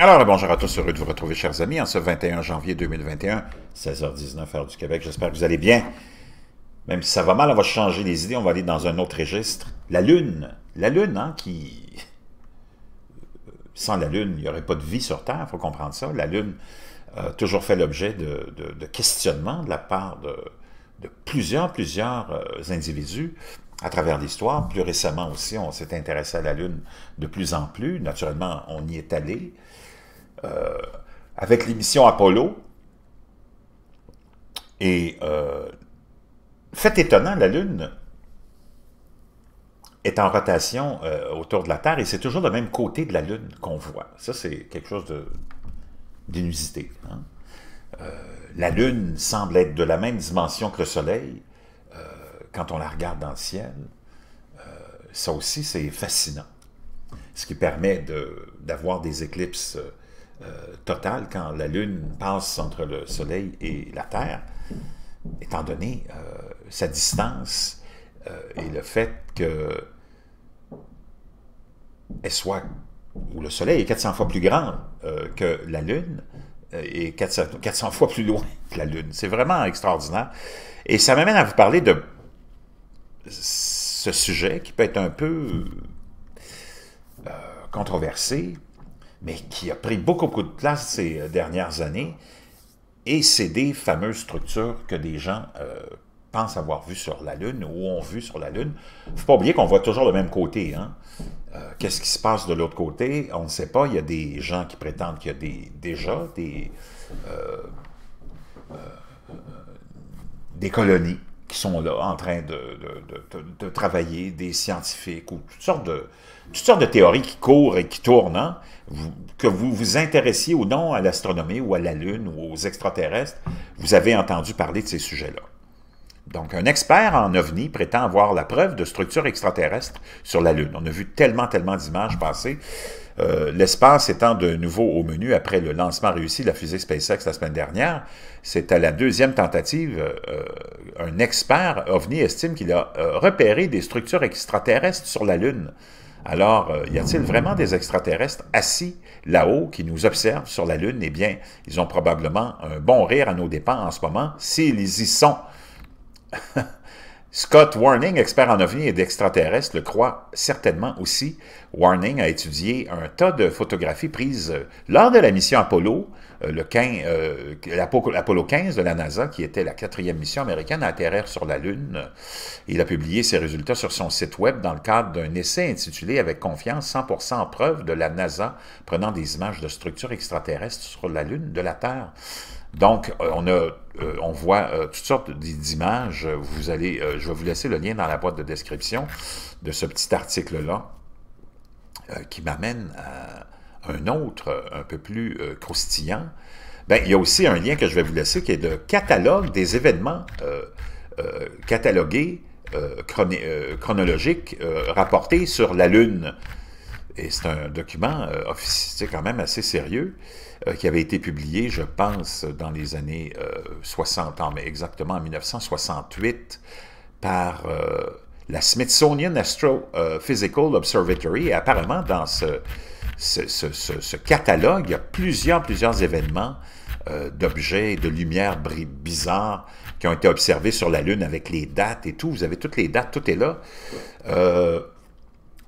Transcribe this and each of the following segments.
Alors, bonjour à tous, heureux de vous retrouver, chers amis, en ce 21 janvier 2021, 16h19, heure du Québec. J'espère que vous allez bien. Même si ça va mal, on va changer les idées, on va aller dans un autre registre. La Lune, la Lune, hein, qui... Sans la Lune, il n'y aurait pas de vie sur Terre, il faut comprendre ça. La Lune a toujours fait l'objet de, questionnements de la part de, de plusieurs, plusieurs euh, individus, à travers l'histoire. Plus récemment aussi, on s'est intéressé à la Lune de plus en plus. Naturellement, on y est allé. Euh, avec l'émission Apollo, et euh, fait étonnant, la Lune est en rotation euh, autour de la Terre et c'est toujours le même côté de la Lune qu'on voit. Ça, c'est quelque chose d'inusité. Hein. la Lune semble être de la même dimension que le Soleil, quand on la regarde dans le ciel, euh, ça aussi, c'est fascinant. Ce qui permet d'avoir des éclipses euh, totales quand la Lune passe entre le Soleil et la Terre, étant donné euh, sa distance et le fait que elle soit, ou le Soleil est 400 fois plus grand que la Lune, et 400, fois plus loin que la Lune. C'est vraiment extraordinaire. Et ça m'amène à vous parler de ce sujet qui peut être un peu euh, controversé, mais qui a pris beaucoup, de place ces euh, dernières années, et c'est des fameuses structures que des gens euh, pensent avoir vues sur la Lune ou ont vues sur la Lune. Il ne faut pas oublier qu'on voit toujours le même côté. Hein. Qu'est-ce qui se passe de l'autre côté? On ne sait pas. Il y a des gens qui prétendent qu'il y a des, déjà des, des colonies qui sont là en train de, de, travailler, des scientifiques ou toutes sortes de, toutes sortes de théories qui courent et qui tournent, hein? que vous vous intéressiez ou non à l'astronomie ou à la Lune ou aux extraterrestres, vous avez entendu parler de ces sujets-là. Donc, un expert en ovni prétend avoir la preuve de structures extraterrestres sur la Lune. On a vu tellement, tellement d'images passer. Euh, l'espace étant de nouveau au menu après le lancement réussi de la fusée SpaceX la semaine dernière, c'est à la deuxième tentative. Euh, un expert ovni estime qu'il a euh, repéré des structures extraterrestres sur la Lune. Alors, y a-t-il vraiment des extraterrestres assis là-haut qui nous observent sur la Lune? Eh bien, ils ont probablement un bon rire à nos dépens en ce moment, s'ils y sont. Scott Warning, expert en ovnis et d'extraterrestres, le croit certainement aussi. Warning a étudié un tas de photographies prises euh, lors de la mission Apollo, euh, le 15, 15 euh, de la NASA, qui était la quatrième mission américaine à atterrir sur la Lune. Il a publié ses résultats sur son site web dans le cadre d'un essai intitulé Avec confiance, 100% preuve de la NASA, prenant des images de structures extraterrestres sur la Lune de la Terre. Donc, on a euh, on voit euh, toutes sortes d'images. Vous allez, euh, je vais vous laisser le lien dans la boîte de description de ce petit article-là qui m'amène à un autre un peu plus croustillant. Ben, il y a aussi un lien que je vais vous laisser qui est de catalogue des événements catalogués, chronologiques, rapportés sur la Lune et c'est un document euh, officiel quand même assez sérieux euh, qui avait été publié, je pense, dans les années 60 euh, ans, mais exactement en 1968 par euh, la Smithsonian Astrophysical Observatory. Et apparemment, dans ce, ce, ce catalogue, il y a plusieurs, plusieurs événements d'objets, de lumières bizarres qui ont été observés sur la Lune avec les dates et tout. Vous avez toutes les dates, tout est là. Euh,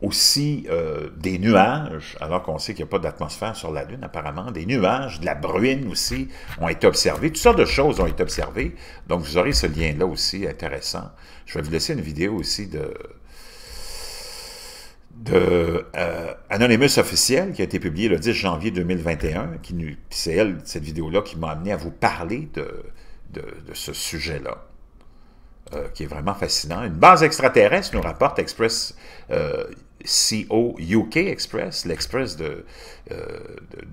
aussi euh, des nuages, alors qu'on sait qu'il n'y a pas d'atmosphère sur la Lune apparemment, des nuages, de la bruine aussi ont été observés, toutes sortes de choses ont été observées, donc vous aurez ce lien-là aussi intéressant. Je vais vous laisser une vidéo aussi de, de euh, Anonymous officiel qui a été publié le 10 janvier 2021, qui c'est elle, cette vidéo-là, qui m'a amené à vous parler de, de, ce sujet-là. Euh, qui est vraiment fascinant. Une base extraterrestre nous rapporte Express CO UK Express, l'Express euh,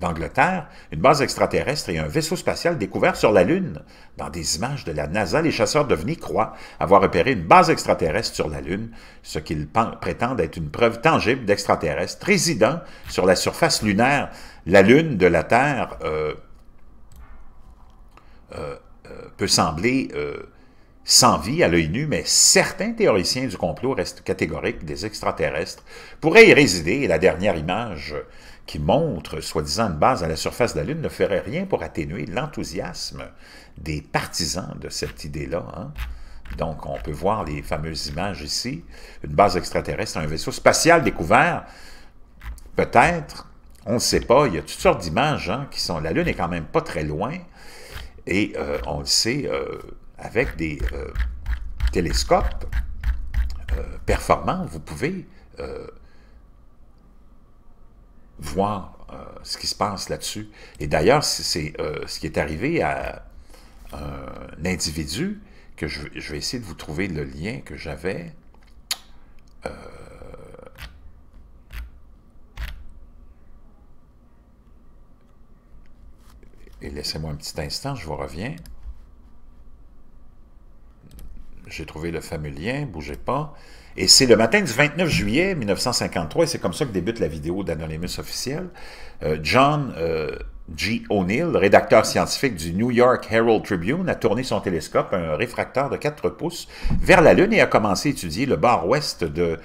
d'Angleterre, une base extraterrestre et un vaisseau spatial découvert sur la Lune. Dans des images de la NASA, les chasseurs d'OVNI croient avoir repéré une base extraterrestre sur la Lune, ce qu'ils prétendent être une preuve tangible d'extraterrestres résidant sur la surface lunaire. La Lune de la Terre euh, euh, peut sembler sans vie à l'œil nu, mais certains théoriciens du complot restent catégoriques des extraterrestres, pourraient y résider, la dernière image qui montre soi-disant une base à la surface de la Lune ne ferait rien pour atténuer l'enthousiasme des partisans de cette idée-là. Hein. Donc, on peut voir les fameuses images ici, une base extraterrestre, un vaisseau spatial découvert, peut-être, on ne sait pas, il y a toutes sortes d'images hein, qui sont... La Lune est quand même pas très loin, et euh, on le sait... Euh, avec des euh, télescopes euh, performants, vous pouvez euh, voir ce qui se passe là-dessus. Et d'ailleurs, c'est ce qui est arrivé à un individu que je, vais essayer de vous trouver le lien que j'avais. et laissez-moi un petit instant, je vous reviens. J'ai trouvé le fameux lien, bougez pas. Et c'est le matin du 29 juillet 1953, et c'est comme ça que débute la vidéo d'Anonymous officiel euh, John euh, G. O'Neill, rédacteur scientifique du New York Herald Tribune, a tourné son télescope, un réfracteur de 4 pouces, vers la Lune et a commencé à étudier le bord ouest de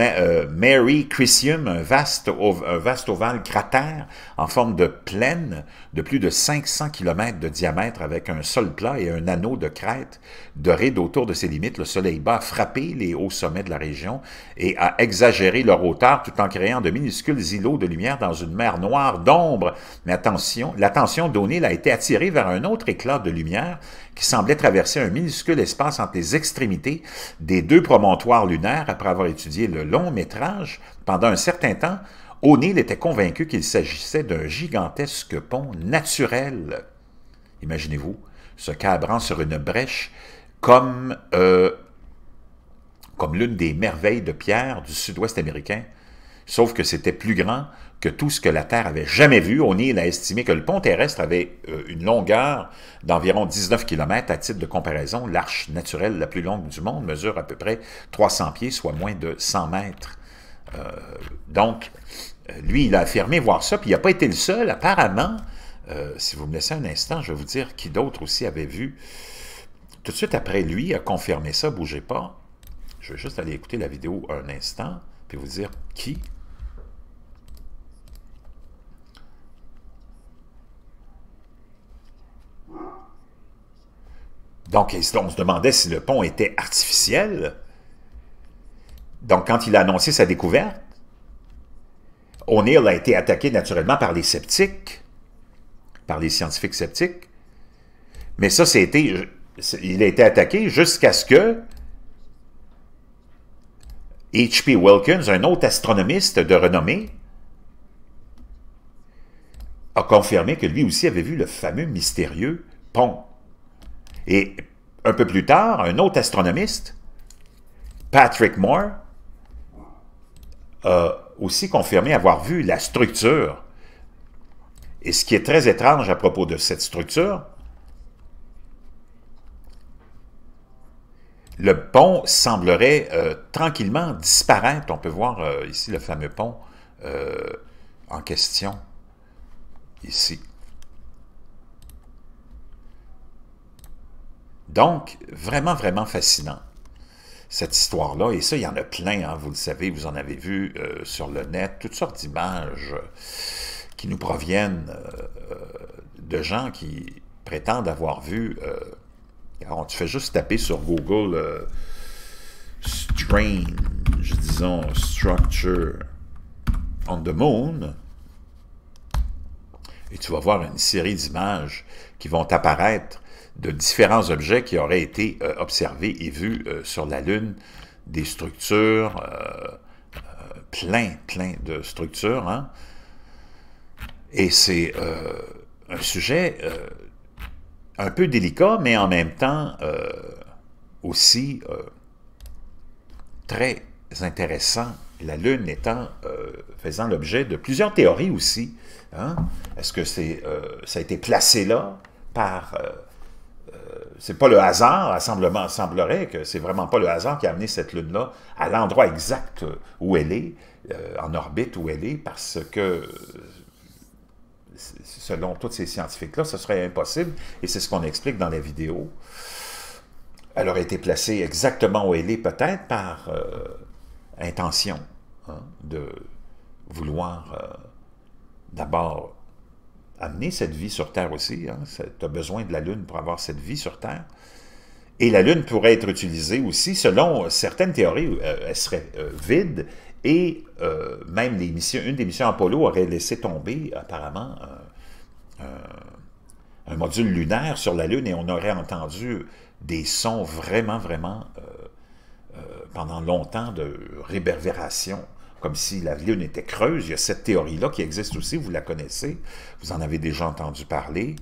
euh, Mary Crisium, un vaste, ovale cratère en forme de plaine de plus de 500 km de diamètre avec un sol plat et un anneau de crête dorée autour de ses limites. Le soleil bas a frappé les hauts sommets de la région et a exagéré leur hauteur tout en créant de minuscules îlots de lumière dans une mer noire d'ombre. Mais attention, l'attention donnée a été attirée vers un autre éclat de lumière qui semblait traverser un minuscule espace entre les extrémités des deux promontoires lunaires après avoir étudié le long métrage pendant un certain temps, O'Neill était convaincu qu'il s'agissait d'un gigantesque pont naturel. Imaginez-vous, se cabrant sur une brèche comme, euh, comme l'une des merveilles de pierre du sud-ouest américain, sauf que c'était plus grand, que tout ce que la Terre avait jamais vu. il a estimé que le pont terrestre avait euh, une longueur d'environ 19 km. À titre de comparaison, l'arche naturelle la plus longue du monde mesure à peu près 300 pieds, soit moins de 100 mètres. Euh, donc, euh, lui, il a affirmé voir ça, puis il n'a pas été le seul. Apparemment, si vous me laissez un instant, je vais vous dire qui d'autre aussi avait vu. Tout de suite après lui, a confirmé ça, bougez pas. Je vais juste aller écouter la vidéo un instant, puis vous dire qui Donc, on se demandait si le pont était artificiel. Donc, quand il a annoncé sa découverte, O'Neill a été attaqué naturellement par les sceptiques, par les scientifiques sceptiques. Mais ça, c'était, il a été attaqué jusqu'à ce que H.P. Wilkins, un autre astronomiste de renommée, a confirmé que lui aussi avait vu le fameux mystérieux pont. Et un peu plus tard, un autre astronomiste, Patrick Moore, a aussi confirmé avoir vu la structure. Et ce qui est très étrange à propos de cette structure, le pont semblerait euh, tranquillement disparaître. On peut voir euh, ici le fameux pont euh, en question, ici. Donc, vraiment, vraiment fascinant, cette histoire-là. Et ça, il y en a plein, hein, vous le savez, vous en avez vu euh, sur le net, toutes sortes d'images euh, qui nous proviennent euh, de gens qui prétendent avoir vu... alors, tu fais juste taper sur Google Strange, disons, Structure on the Moon », et tu vas voir une série d'images qui vont apparaître de différents objets qui auraient été euh, observés et vus euh, sur la Lune, des structures, euh, plein, plein de structures. Hein. Et c'est un sujet un peu délicat, mais en même temps aussi très intéressant la Lune étant, faisant l'objet de plusieurs théories aussi. Hein. Est-ce que c'est, ça a été placé là par c'est pas le hasard, assemblement semblerait que c'est vraiment pas le hasard qui a amené cette Lune-là à l'endroit exact euh, où elle est, euh, en orbite où elle est, parce que selon tous ces scientifiques-là, ce serait impossible, et c'est ce qu'on explique dans la vidéo. Elle aurait été placée exactement où elle est, peut-être par euh, intention hein, de vouloir d'abord amener cette vie sur Terre aussi. Hein. Tu as besoin de la Lune pour avoir cette vie sur Terre. Et la Lune pourrait être utilisée aussi, selon certaines théories, euh, elle serait euh, vide et euh, même une des missions Apollo aurait laissé tomber apparemment un module lunaire sur la Lune et on aurait entendu des sons vraiment, vraiment pendant longtemps de réverbération comme si la Lune était creuse. Il y a cette théorie-là qui existe aussi, vous la connaissez, vous en avez déjà entendu parler.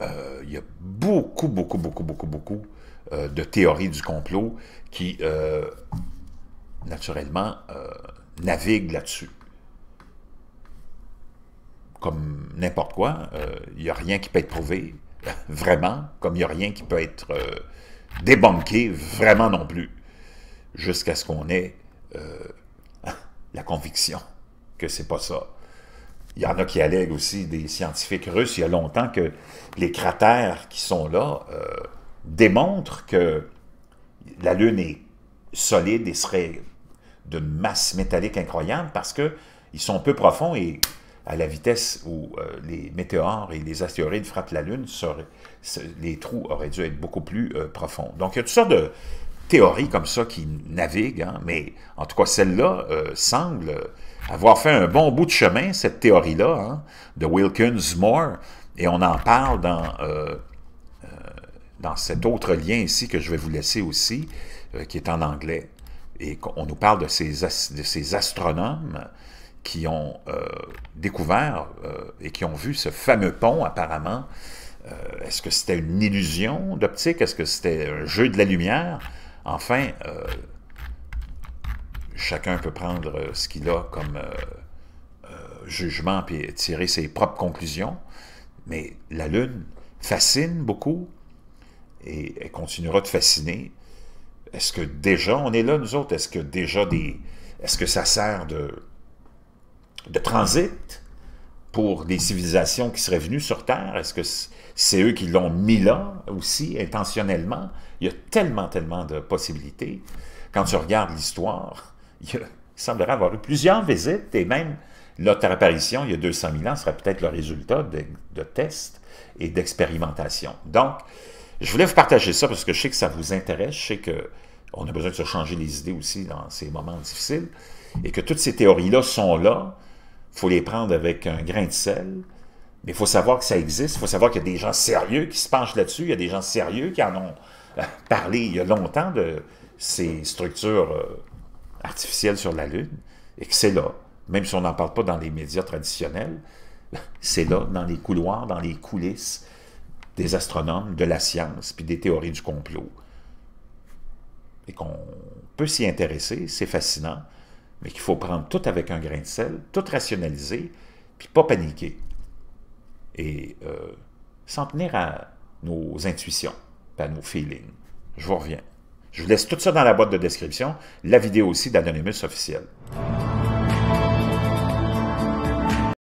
Euh, il y a beaucoup, beaucoup, beaucoup, beaucoup, beaucoup euh, de théories du complot qui, euh, naturellement, naviguent là-dessus. Comme n'importe quoi, il n'y a rien qui peut être prouvé, vraiment, comme il n'y a rien qui peut être débanqué, vraiment non plus, jusqu'à ce qu'on ait euh, la conviction que c'est pas ça. Il y en a qui allèguent aussi des scientifiques russes il y a longtemps que les cratères qui sont là euh, démontrent que la Lune est solide et serait d'une masse métallique incroyable parce qu'ils sont peu profonds et à la vitesse où euh, les météores et les astéroïdes frappent la Lune, les trous auraient dû être beaucoup plus profonds. Donc, il y a toutes sortes de théorie comme ça qui navigue, hein, mais en tout cas, celle-là euh, semble avoir fait un bon bout de chemin, cette théorie-là, hein, de Wilkins-Moore, et on en parle dans, euh, euh, dans cet autre lien ici que je vais vous laisser aussi, qui est en anglais, et on nous parle de ces, de ces astronomes qui ont découvert et qui ont vu ce fameux pont, apparemment, Est-ce que c'était une illusion d'optique? Est-ce que c'était un jeu de la lumière? Enfin, euh, chacun peut prendre ce qu'il a comme euh, euh, jugement et tirer ses propres conclusions, mais la Lune fascine beaucoup et elle continuera de fasciner. Est-ce que déjà on est là, nous autres? Est-ce que déjà des... Est-ce que ça sert de, de transit? pour des civilisations qui seraient venues sur Terre? Est-ce que c'est eux qui l'ont mis là aussi, intentionnellement? Il y a tellement, tellement de possibilités. Quand tu regardes l'histoire, il, semblerait avoir eu plusieurs visites et même notre apparition, il y a 200 000 ans, serait peut-être le résultat de, tests et d'expérimentation. Donc, je voulais vous partager ça parce que je sais que ça vous intéresse, je sais que on a besoin de se changer les idées aussi dans ces moments difficiles, et que toutes ces théories-là sont là, faut les prendre avec un grain de sel, mais il faut savoir que ça existe, il faut savoir qu'il y a des gens sérieux qui se penchent là-dessus, il y a des gens sérieux qui en ont euh, parlé il y a longtemps de ces structures euh, artificielles sur la Lune, et que c'est là, même si on n'en parle pas dans les médias traditionnels, c'est là, dans les couloirs, dans les coulisses des astronomes, de la science, puis des théories du complot. Et qu'on peut s'y intéresser, c'est fascinant, mais qu'il faut prendre tout avec un grain de sel, tout rationaliser, puis pas paniquer. Et euh, s'en tenir à nos intuitions, pas à nos feelings. Je vous reviens. Je vous laisse tout ça dans la boîte de description, la vidéo aussi d'Anonymous officiel.